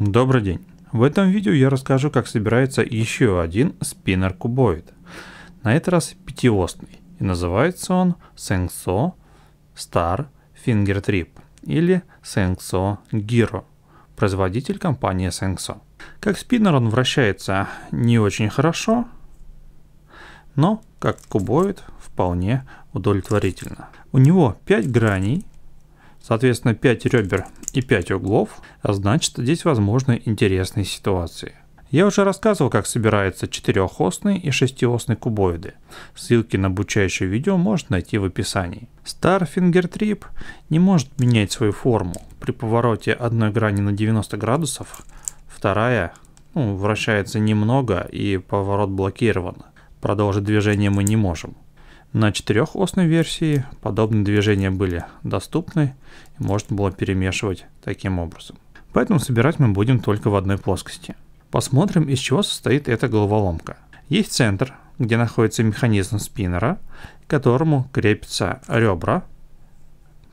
Добрый день! В этом видео я расскажу, как собирается еще один спиннер-кубоид. На этот раз пятиостный, и называется он Sengso Star Finger Trip или Sengso Giro, производитель компании Sengso. Как спиннер он вращается не очень хорошо, но как кубоид вполне удовлетворительно. У него 5 граней, Соответственно, 5 ребер и 5 углов, а значит здесь возможны интересные ситуации. Я уже рассказывал, как собираются четырехосные и шестиосные кубоиды. Ссылки на обучающее видео можно найти в описании. Star finger Trip не может менять свою форму. При повороте одной грани на 90 градусов, вторая ну, вращается немного и поворот блокирован. Продолжить движение мы не можем. На четырехосной версии подобные движения были доступны и можно было перемешивать таким образом. Поэтому собирать мы будем только в одной плоскости. Посмотрим, из чего состоит эта головоломка. Есть центр, где находится механизм спиннера, к которому крепятся ребра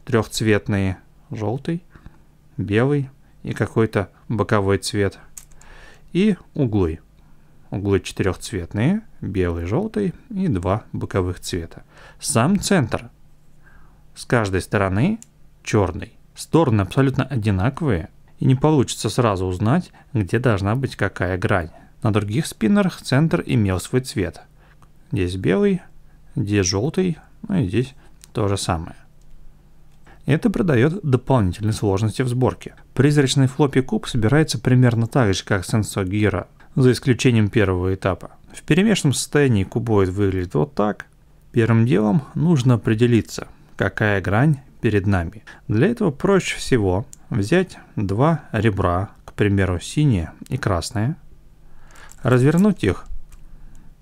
трехцветные, желтый, белый и какой-то боковой цвет, и углы. Углы четырехцветные – белый, желтый и два боковых цвета. Сам центр с каждой стороны черный. Стороны абсолютно одинаковые, и не получится сразу узнать, где должна быть какая грань. На других спиннерах центр имел свой цвет. Здесь белый, здесь желтый, ну и здесь то же самое. Это придает дополнительной сложности в сборке. Призрачный флоппи куб собирается примерно так же, как сенсор Гира, за исключением первого этапа. В перемешанном состоянии кубоид выглядит вот так. Первым делом нужно определиться, какая грань перед нами. Для этого проще всего взять два ребра, к примеру, синие и красные, развернуть их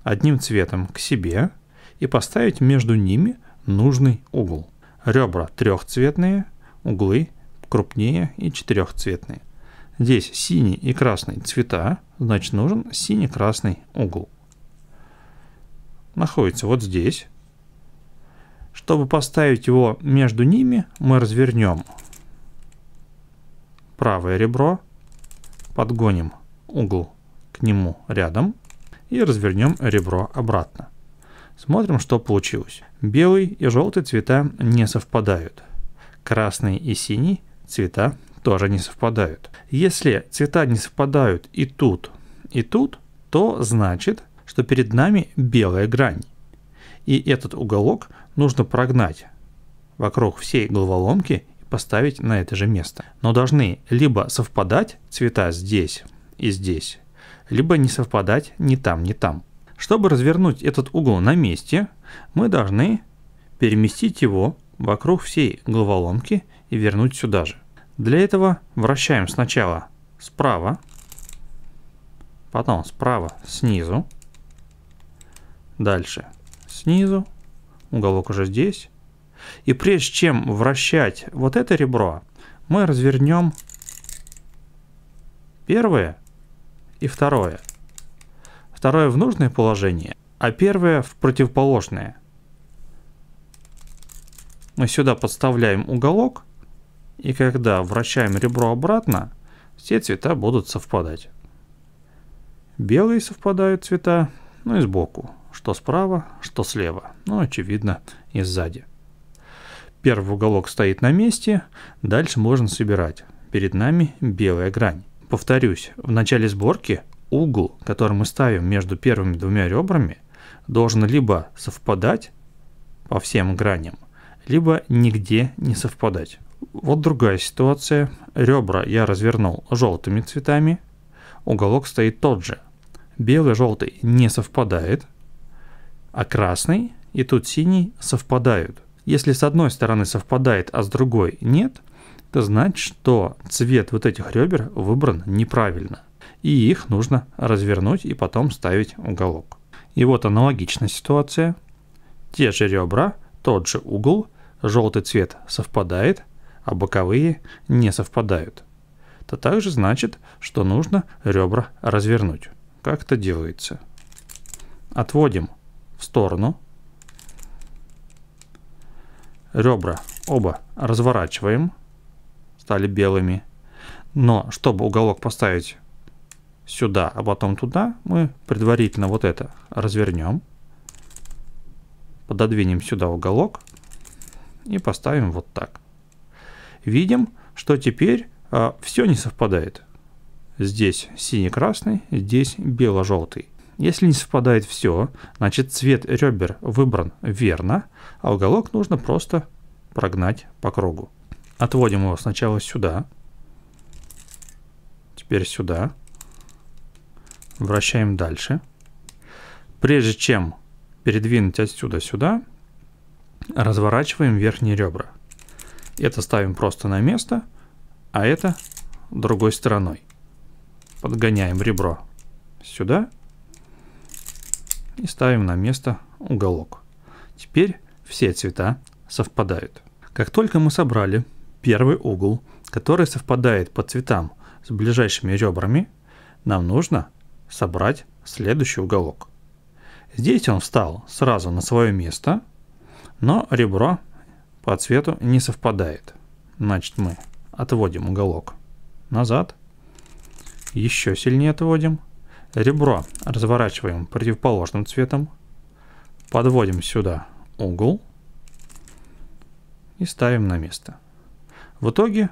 одним цветом к себе и поставить между ними нужный угол. Ребра трехцветные, углы крупнее и четырехцветные. Здесь синий и красный цвета, значит нужен синий-красный угол находится вот здесь. Чтобы поставить его между ними, мы развернем правое ребро, подгоним угол к нему рядом и развернем ребро обратно. Смотрим, что получилось. Белый и желтый цвета не совпадают. Красный и синий цвета тоже не совпадают. Если цвета не совпадают и тут, и тут, то значит что перед нами белая грань. И этот уголок нужно прогнать вокруг всей головоломки и поставить на это же место. Но должны либо совпадать цвета здесь и здесь, либо не совпадать ни там, ни там. Чтобы развернуть этот угол на месте, мы должны переместить его вокруг всей головоломки и вернуть сюда же. Для этого вращаем сначала справа, потом справа снизу, Дальше. Снизу. Уголок уже здесь. И прежде чем вращать вот это ребро, мы развернем первое и второе. Второе в нужное положение, а первое в противоположное. Мы сюда подставляем уголок, и когда вращаем ребро обратно, все цвета будут совпадать. Белые совпадают цвета, ну и сбоку что справа, что слева, ну, очевидно, и сзади. Первый уголок стоит на месте, дальше можно собирать. Перед нами белая грань. Повторюсь, в начале сборки угол, который мы ставим между первыми двумя ребрами, должен либо совпадать по всем граням, либо нигде не совпадать. Вот другая ситуация. Ребра я развернул желтыми цветами, уголок стоит тот же. Белый желтый не совпадает – а красный и тут синий совпадают. Если с одной стороны совпадает, а с другой нет, то значит, что цвет вот этих ребер выбран неправильно. И их нужно развернуть и потом ставить уголок. И вот аналогичная ситуация. Те же ребра, тот же угол, желтый цвет совпадает, а боковые не совпадают. Это также значит, что нужно ребра развернуть. Как это делается? Отводим в сторону. Ребра оба разворачиваем, стали белыми. Но чтобы уголок поставить сюда, а потом туда, мы предварительно вот это развернем. Пододвинем сюда уголок и поставим вот так. Видим, что теперь а, все не совпадает. Здесь синий-красный, здесь бело-желтый. Если не совпадает все, значит цвет ребер выбран верно, а уголок нужно просто прогнать по кругу. Отводим его сначала сюда, теперь сюда, вращаем дальше. Прежде чем передвинуть отсюда сюда, разворачиваем верхние ребра. Это ставим просто на место, а это другой стороной. Подгоняем ребро сюда и ставим на место уголок. Теперь все цвета совпадают. Как только мы собрали первый угол, который совпадает по цветам с ближайшими ребрами, нам нужно собрать следующий уголок. Здесь он встал сразу на свое место, но ребро по цвету не совпадает. Значит, мы отводим уголок назад, еще сильнее отводим – Ребро разворачиваем противоположным цветом, подводим сюда угол и ставим на место. В итоге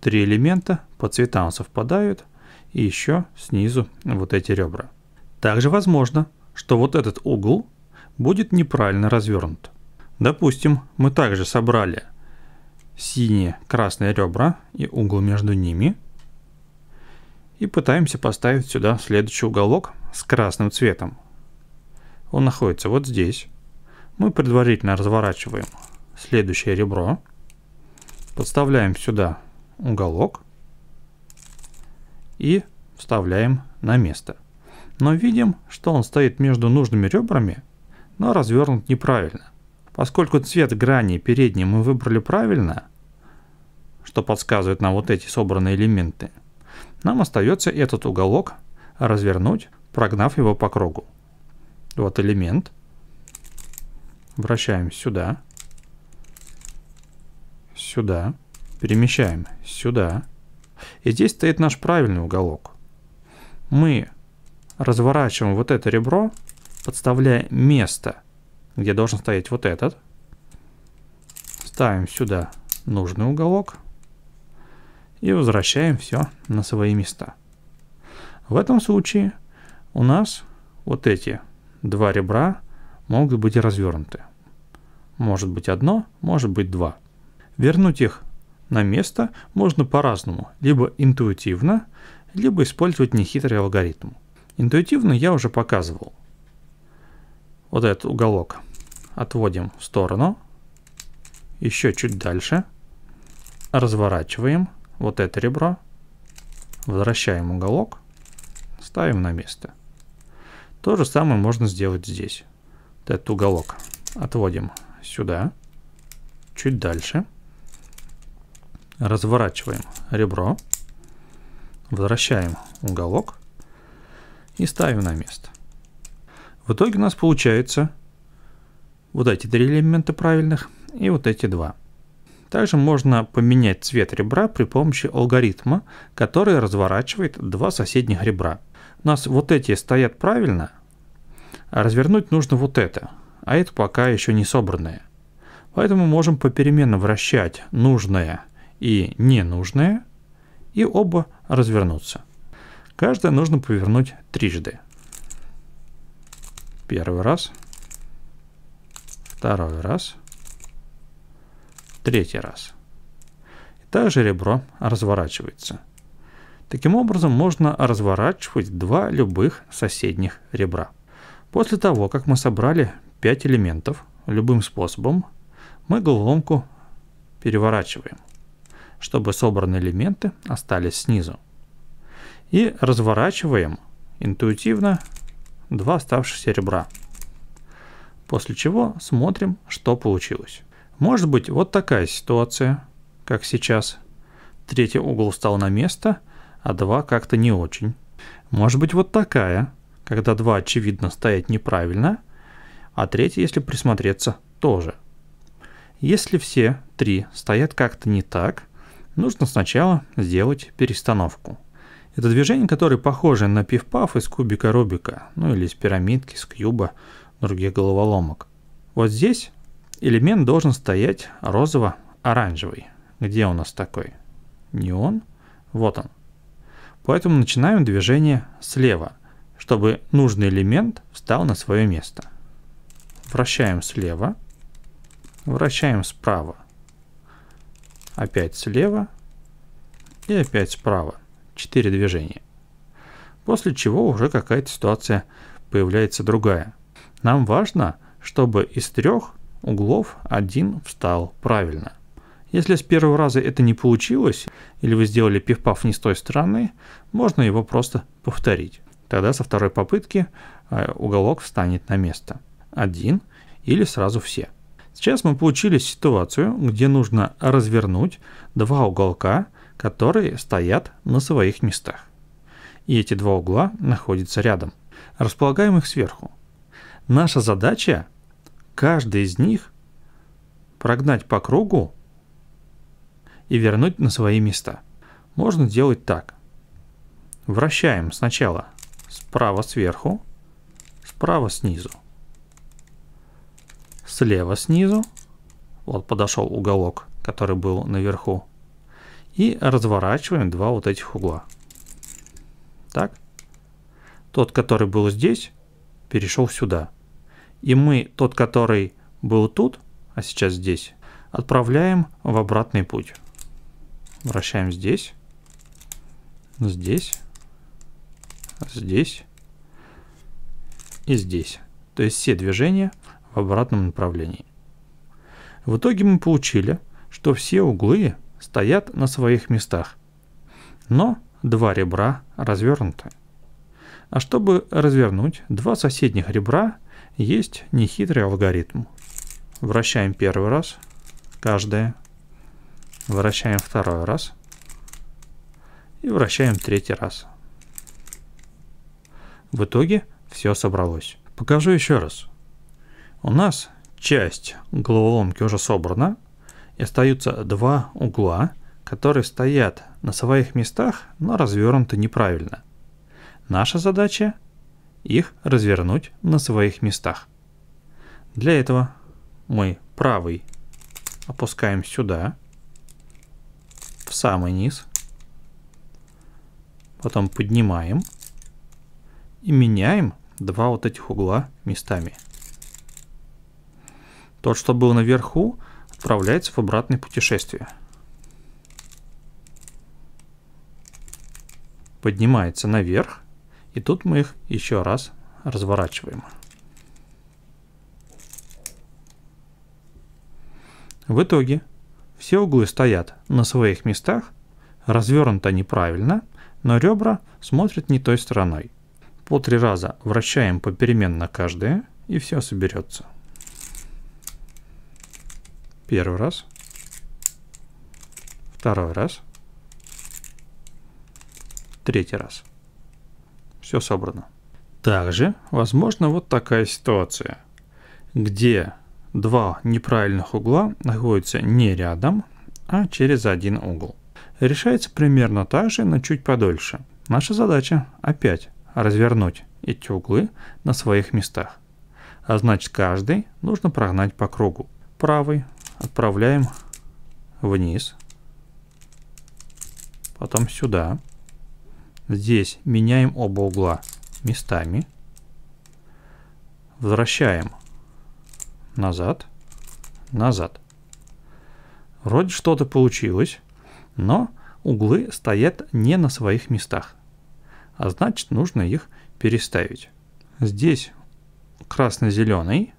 три элемента по цветам совпадают и еще снизу вот эти ребра. Также возможно, что вот этот угол будет неправильно развернут. Допустим, мы также собрали синие, красные ребра и угол между ними – и пытаемся поставить сюда следующий уголок с красным цветом. Он находится вот здесь. Мы предварительно разворачиваем следующее ребро, подставляем сюда уголок и вставляем на место. Но видим, что он стоит между нужными ребрами, но развернут неправильно. Поскольку цвет грани передней мы выбрали правильно, что подсказывает нам вот эти собранные элементы – нам остается этот уголок развернуть, прогнав его по кругу. Вот элемент. Вращаем сюда. Сюда. Перемещаем сюда. И здесь стоит наш правильный уголок. Мы разворачиваем вот это ребро, подставляя место, где должен стоять вот этот. Ставим сюда нужный уголок и возвращаем все на свои места. В этом случае у нас вот эти два ребра могут быть развернуты. Может быть одно, может быть два. Вернуть их на место можно по-разному, либо интуитивно, либо использовать нехитрый алгоритм. Интуитивно я уже показывал. Вот этот уголок отводим в сторону, еще чуть дальше, разворачиваем – вот это ребро, возвращаем уголок, ставим на место. То же самое можно сделать здесь. Вот этот уголок отводим сюда, чуть дальше. Разворачиваем ребро, возвращаем уголок и ставим на место. В итоге у нас получается вот эти три элемента правильных и вот эти два. Также можно поменять цвет ребра при помощи алгоритма, который разворачивает два соседних ребра. У нас вот эти стоят правильно, а развернуть нужно вот это, а это пока еще не собранное. Поэтому можем попеременно вращать нужное и ненужное, и оба развернуться. Каждое нужно повернуть трижды. Первый раз, второй раз – третий раз. И также ребро разворачивается. Таким образом можно разворачивать два любых соседних ребра. После того, как мы собрали 5 элементов любым способом, мы головоломку переворачиваем, чтобы собранные элементы остались снизу. И разворачиваем интуитивно два оставшихся ребра. После чего смотрим, что получилось. Может быть, вот такая ситуация, как сейчас. Третий угол встал на место, а два как-то не очень. Может быть, вот такая, когда два, очевидно, стоят неправильно, а третий, если присмотреться, тоже. Если все три стоят как-то не так, нужно сначала сделать перестановку. Это движение, которое похоже на пиф-паф из кубика Рубика, ну или из пирамидки, из кьюба, других головоломок. Вот здесь элемент должен стоять розово-оранжевый. Где у нас такой? Не он? Вот он. Поэтому начинаем движение слева, чтобы нужный элемент встал на свое место. Вращаем слева, вращаем справа, опять слева и опять справа. Четыре движения. После чего уже какая-то ситуация появляется другая. Нам важно, чтобы из трех углов один встал правильно. Если с первого раза это не получилось, или вы сделали пиф-паф не с той стороны, можно его просто повторить. Тогда со второй попытки э, уголок встанет на место. Один или сразу все. Сейчас мы получили ситуацию, где нужно развернуть два уголка, которые стоят на своих местах. И эти два угла находятся рядом. Располагаем их сверху. Наша задача каждый из них прогнать по кругу и вернуть на свои места. Можно делать так. Вращаем сначала справа сверху, справа снизу, слева снизу, вот подошел уголок, который был наверху, и разворачиваем два вот этих угла. Так, тот, который был здесь, перешел сюда. И мы тот, который был тут, а сейчас здесь, отправляем в обратный путь. Вращаем здесь, здесь, здесь и здесь. То есть все движения в обратном направлении. В итоге мы получили, что все углы стоят на своих местах, но два ребра развернуты. А чтобы развернуть два соседних ребра, есть нехитрый алгоритм. Вращаем первый раз, каждое. Вращаем второй раз. И вращаем третий раз. В итоге все собралось. Покажу еще раз. У нас часть головоломки уже собрана. И остаются два угла, которые стоят на своих местах, но развернуты неправильно. Наша задача их развернуть на своих местах. Для этого мы правый опускаем сюда, в самый низ, потом поднимаем и меняем два вот этих угла местами. Тот, что был наверху, отправляется в обратное путешествие. Поднимается наверх и тут мы их еще раз разворачиваем. В итоге все углы стоят на своих местах, развернуто неправильно, но ребра смотрят не той стороной. По три раза вращаем попеременно каждое, и все соберется. Первый раз. Второй раз. Третий раз. Все собрано. Также возможно вот такая ситуация, где два неправильных угла находятся не рядом, а через один угол. Решается примерно так же, но чуть подольше. Наша задача опять развернуть эти углы на своих местах. А значит каждый нужно прогнать по кругу. Правый отправляем вниз, потом сюда, Здесь меняем оба угла местами. Возвращаем назад, назад. Вроде что-то получилось, но углы стоят не на своих местах, а значит нужно их переставить. Здесь красно-зеленый,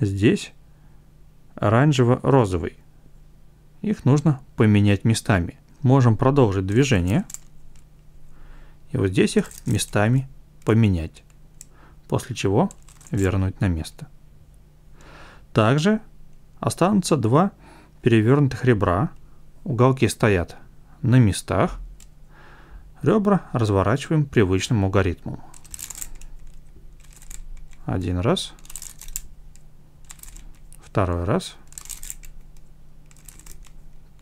здесь оранжево-розовый. Их нужно поменять местами. Можем продолжить движение и вот здесь их местами поменять, после чего вернуть на место. Также останутся два перевернутых ребра, уголки стоят на местах, ребра разворачиваем привычным алгоритмом. Один раз, второй раз,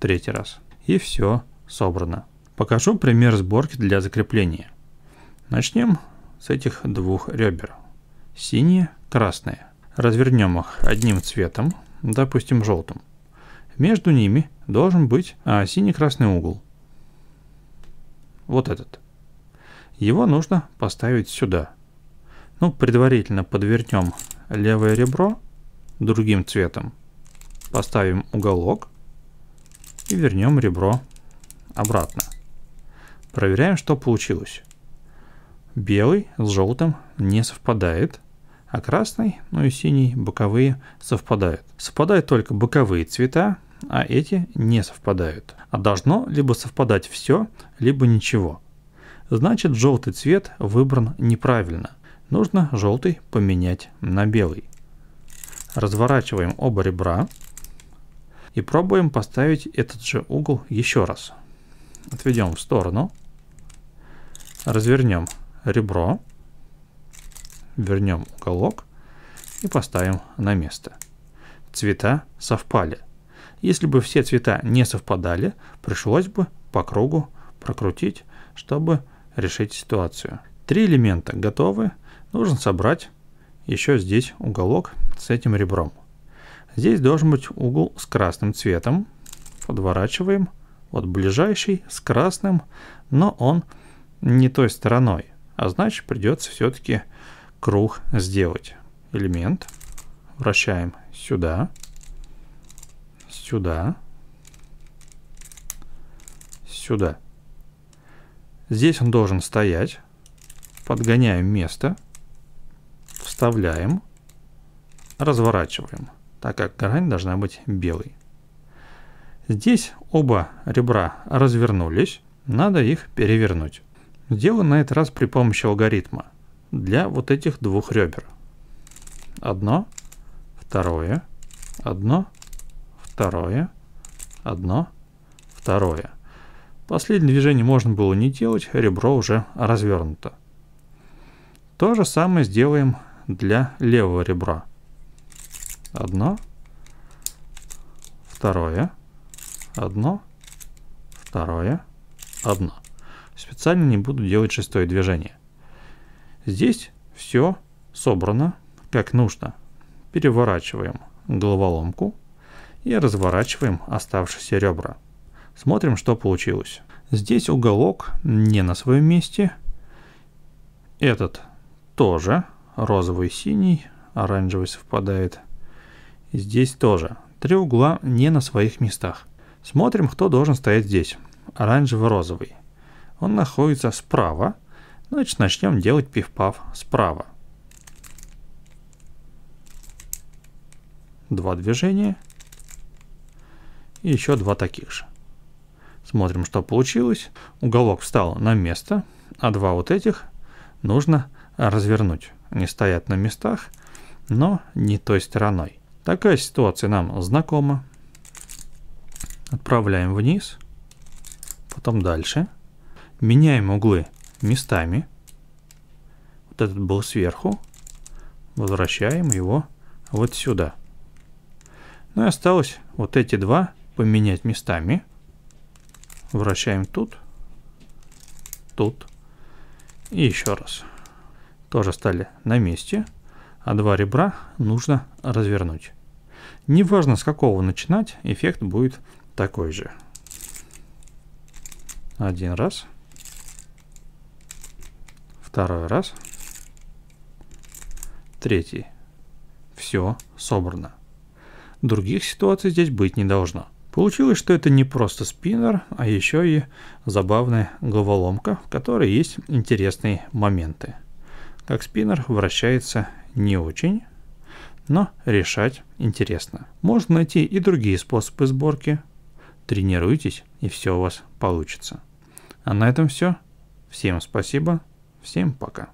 третий раз. И все собрано. Покажу пример сборки для закрепления. Начнем с этих двух ребер. Синие, красные. Развернем их одним цветом, допустим желтым. Между ними должен быть а, синий-красный угол. Вот этот. Его нужно поставить сюда. Ну, предварительно подвернем левое ребро другим цветом. Поставим уголок и вернем ребро обратно. Проверяем, что получилось. Белый с желтым не совпадает, а красный, ну и синий, боковые совпадают. Совпадают только боковые цвета, а эти не совпадают. А должно либо совпадать все, либо ничего. Значит, желтый цвет выбран неправильно. Нужно желтый поменять на белый. Разворачиваем оба ребра и пробуем поставить этот же угол еще раз. Отведем в сторону развернем ребро, вернем уголок и поставим на место. Цвета совпали. Если бы все цвета не совпадали, пришлось бы по кругу прокрутить, чтобы решить ситуацию. Три элемента готовы. Нужно собрать еще здесь уголок с этим ребром. Здесь должен быть угол с красным цветом. Подворачиваем. Вот ближайший с красным, но он не той стороной. А значит, придется все-таки круг сделать. Элемент. Вращаем сюда. Сюда. Сюда. Здесь он должен стоять. Подгоняем место. Вставляем. Разворачиваем, так как грань должна быть белой. Здесь оба ребра развернулись. Надо их перевернуть. Сделан на этот раз при помощи алгоритма для вот этих двух ребер. Одно, второе, одно, второе, одно, второе. Последнее движение можно было не делать, ребро уже развернуто. То же самое сделаем для левого ребра. Одно, второе, одно, второе, одно специально не буду делать шестое движение. Здесь все собрано как нужно. Переворачиваем головоломку и разворачиваем оставшиеся ребра. Смотрим, что получилось. Здесь уголок не на своем месте. Этот тоже. Розовый, синий, оранжевый совпадает. Здесь тоже. Три угла не на своих местах. Смотрим, кто должен стоять здесь. Оранжево-розовый. Он находится справа. Значит, начнем делать пиф-паф справа. Два движения. И еще два таких же. Смотрим, что получилось. Уголок встал на место, а два вот этих нужно развернуть. Они стоят на местах, но не той стороной. Такая ситуация нам знакома. Отправляем вниз, потом дальше. Дальше. Меняем углы местами. Вот этот был сверху. Возвращаем его вот сюда. Ну и осталось вот эти два поменять местами. Вращаем тут, тут и еще раз. Тоже стали на месте, а два ребра нужно развернуть. Неважно с какого начинать, эффект будет такой же. Один раз. Второй раз. Третий. Все собрано. Других ситуаций здесь быть не должно. Получилось, что это не просто спиннер, а еще и забавная головоломка, в которой есть интересные моменты. Как спиннер вращается не очень, но решать интересно. Можно найти и другие способы сборки. Тренируйтесь, и все у вас получится. А на этом все. Всем спасибо. Всем пока.